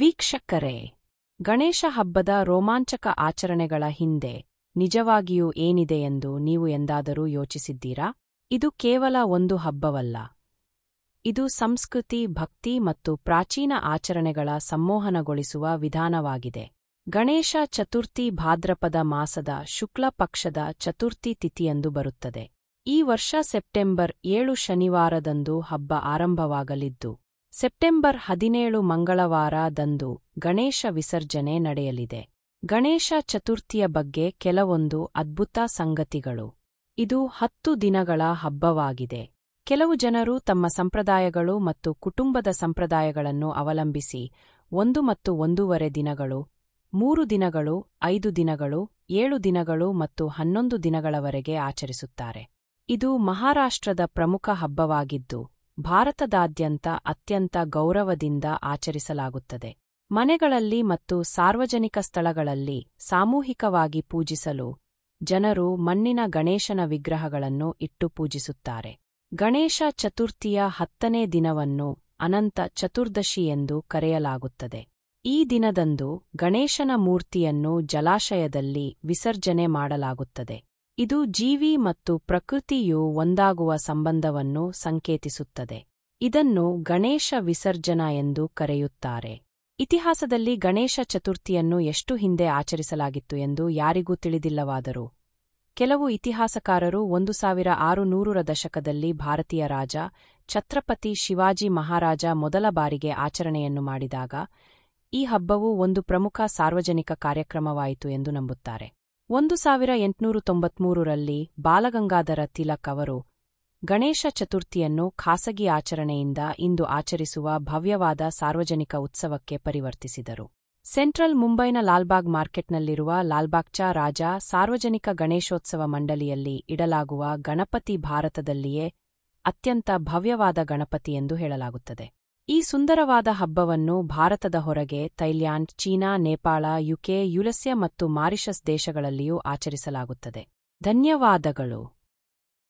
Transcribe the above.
ವೀಕ್ಷಕರೇ ಗಣೇಶ ಹಬ್ಬದ ರೋಮಾಂಚಕ ಆಚರಣೆಗಳ ಹಿಂದೆ ನಿಜವಾಗಿಯೂ ಏನಿದೆ ಎಂದು ನೀವು ಎಂದಾದರೂ ಯೋಚಿಸಿದ್ದೀರಾ ಇದು ಕೇವಲ ಒಂದು ಹಬ್ಬವಲ್ಲ ಇದು ಸಂಸ್ಕೃತಿ ಭಕ್ತಿ ಮತ್ತು ಪ್ರಾಚೀನ ಆಚರಣೆಗಳ ಸಂಮೋಹನಗೊಳಿಸುವ ವಿಧಾನವಾಗಿದೆ ಗಣೇಶ ಚತುರ್ಥಿ ಭಾದ್ರಪದ ಮಾಸದ ಶುಕ್ಲ ಪಕ್ಷದ ಚತುರ್ಥಿ ತಿಥಿಯಂದು ಬರುತ್ತದೆ ಈ ವರ್ಷ ಸೆಪ್ಟೆಂಬರ್ ಏಳು ಶನಿವಾರದಂದು ಹಬ್ಬ ಆರಂಭವಾಗಲಿದ್ದು ಸೆಪ್ಟೆಂಬರ್ ಹದಿನೇಳು ಮಂಗಳವಾರದಂದು ಗಣೇಶ ವಿಸರ್ಜನೆ ನಡೆಯಲಿದೆ ಗಣೇಶ ಚತುರ್ಥಿಯ ಬಗ್ಗೆ ಕೆಲವೊಂದು ಅದ್ಭುತ ಸಂಗತಿಗಳು ಇದು ಹತ್ತು ದಿನಗಳ ಹಬ್ಬವಾಗಿದೆ ಕೆಲವು ಜನರು ತಮ್ಮ ಸಂಪ್ರದಾಯಗಳು ಮತ್ತು ಕುಟುಂಬದ ಸಂಪ್ರದಾಯಗಳನ್ನು ಅವಲಂಬಿಸಿ ಒಂದು ಮತ್ತು ಒಂದೂವರೆ ದಿನಗಳು ಮೂರು ದಿನಗಳು ಐದು ದಿನಗಳು ಏಳು ದಿನಗಳು ಮತ್ತು ಹನ್ನೊಂದು ದಿನಗಳವರೆಗೆ ಆಚರಿಸುತ್ತಾರೆ ಇದು ಮಹಾರಾಷ್ಟ್ರದ ಪ್ರಮುಖ ಹಬ್ಬವಾಗಿದ್ದು ಭಾರತದಾದ್ಯಂತ ಅತ್ಯಂತ ಗೌರವದಿಂದ ಆಚರಿಸಲಾಗುತ್ತದೆ ಮನೆಗಳಲ್ಲಿ ಮತ್ತು ಸಾರ್ವಜನಿಕ ಸ್ಥಳಗಳಲ್ಲಿ ಸಾಮೂಹಿಕವಾಗಿ ಪೂಜಿಸಲು ಜನರು ಮಣ್ಣಿನ ಗಣೇಶನ ವಿಗ್ರಹಗಳನ್ನು ಇಟ್ಟು ಪೂಜಿಸುತ್ತಾರೆ ಗಣೇಶ ಚತುರ್ಥಿಯ ಹತ್ತನೇ ದಿನವನ್ನು ಅನಂತ ಚತುರ್ದಶಿ ಎಂದು ಕರೆಯಲಾಗುತ್ತದೆ ಈ ದಿನದಂದು ಗಣೇಶನ ಮೂರ್ತಿಯನ್ನು ಜಲಾಶಯದಲ್ಲಿ ವಿಸರ್ಜನೆ ಮಾಡಲಾಗುತ್ತದೆ ಇದು ಜೀವಿ ಮತ್ತು ಪ್ರಕೃತಿಯು ಒಂದಾಗುವ ಸಂಬಂಧವನ್ನು ಸಂಕೇತಿಸುತ್ತದೆ ಇದನ್ನು ಗಣೇಶ ವಿಸರ್ಜನ ಎಂದು ಕರೆಯುತ್ತಾರೆ ಇತಿಹಾಸದಲ್ಲಿ ಗಣೇಶ ಚತುರ್ಥಿಯನ್ನು ಎಷ್ಟು ಹಿಂದೆ ಆಚರಿಸಲಾಗಿತ್ತು ಎಂದು ಯಾರಿಗೂ ತಿಳಿದಿಲ್ಲವಾದರೂ ಕೆಲವು ಇತಿಹಾಸಕಾರರು ಒಂದು ಸಾವಿರ ಆರು ನೂರರ ದಶಕದಲ್ಲಿ ಭಾರತೀಯ ರಾಜ ಛತ್ರಪತಿ ಶಿವಾಜಿ ಮಹಾರಾಜ ಮೊದಲ ಬಾರಿಗೆ ಆಚರಣೆಯನ್ನು ಮಾಡಿದಾಗ ಈ ಹಬ್ಬವು ಒಂದು ಪ್ರಮುಖ ಸಾರ್ವಜನಿಕ ಕಾರ್ಯಕ್ರಮವಾಯಿತು ಎಂದು ನಂಬುತ್ತಾರೆ ಒಂದು ಸಾವಿರ ಎಂಟುನೂರು ತೊಂಬತ್ಮೂರರಲ್ಲಿ ಬಾಲಗಂಗಾಧರ ತಿಲಕ್ ಅವರು ಗಣೇಶ ಚತುರ್ಥಿಯನ್ನು ಖಾಸಗಿ ಆಚರಣೆಯಿಂದ ಇಂದು ಆಚರಿಸುವ ಭವ್ಯವಾದ ಸಾರ್ವಜನಿಕ ಉತ್ಸವಕ್ಕೆ ಪರಿವರ್ತಿಸಿದರು ಸೆಂಟ್ರಲ್ ಮುಂಬೈನ ಲಾಲ್ಬಾಗ್ ಮಾರ್ಕೆಟ್ನಲ್ಲಿರುವ ಲಾಲ್ಬಾಗ್ಚಾ ರಾಜ ಸಾರ್ವಜನಿಕ ಗಣೇಶೋತ್ಸವ ಮಂಡಳಿಯಲ್ಲಿ ಇಡಲಾಗುವ ಗಣಪತಿ ಭಾರತದಲ್ಲಿಯೇ ಅತ್ಯಂತ ಭವ್ಯವಾದ ಗಣಪತಿ ಎಂದು ಹೇಳಲಾಗುತ್ತದೆ ಈ ಸುಂದರವಾದ ಹಬ್ಬವನ್ನು ಭಾರತದ ಹೊರಗೆ ಥೈಲ್ಯಾಂಡ್ ಚೀನಾ ನೇಪಾಳ ಯುಕೆ ಯುಲಸ್ಯ ಮತ್ತು ಮಾರಿಷಸ್ ದೇಶಗಳಲ್ಲಿಯೂ ಆಚರಿಸಲಾಗುತ್ತದೆ ಧನ್ಯವಾದಗಳು